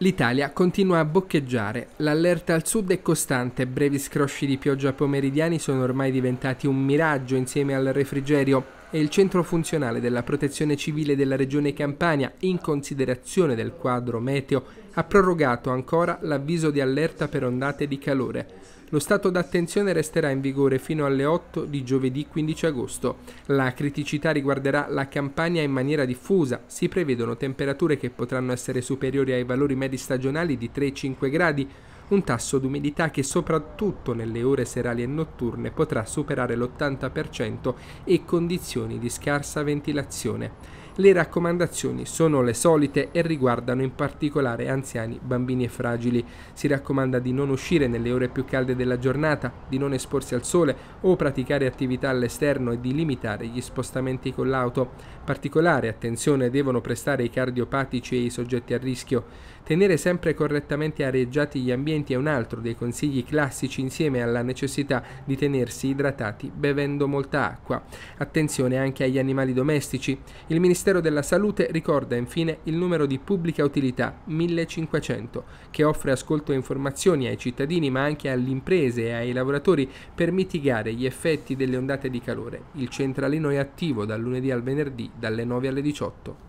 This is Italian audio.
L'Italia continua a boccheggiare, l'allerta al sud è costante, brevi scrosci di pioggia pomeridiani sono ormai diventati un miraggio insieme al refrigerio, e il Centro Funzionale della Protezione Civile della Regione Campania, in considerazione del quadro meteo, ha prorogato ancora l'avviso di allerta per ondate di calore. Lo stato d'attenzione resterà in vigore fino alle 8 di giovedì 15 agosto. La criticità riguarderà la Campania in maniera diffusa. Si prevedono temperature che potranno essere superiori ai valori medi stagionali di 3-5 gradi, un tasso di umidità che soprattutto nelle ore serali e notturne potrà superare l'80% e condizioni di scarsa ventilazione. Le raccomandazioni sono le solite e riguardano in particolare anziani, bambini e fragili. Si raccomanda di non uscire nelle ore più calde della giornata, di non esporsi al sole o praticare attività all'esterno e di limitare gli spostamenti con l'auto. Particolare attenzione devono prestare i cardiopatici e i soggetti a rischio. Tenere sempre correttamente areggiati gli ambienti è un altro dei consigli classici insieme alla necessità di tenersi idratati bevendo molta acqua. Attenzione anche agli animali domestici. Il Ministero Ministero della Salute ricorda infine il numero di pubblica utilità 1500 che offre ascolto e informazioni ai cittadini ma anche alle imprese e ai lavoratori per mitigare gli effetti delle ondate di calore. Il centralino è attivo dal lunedì al venerdì dalle 9 alle 18.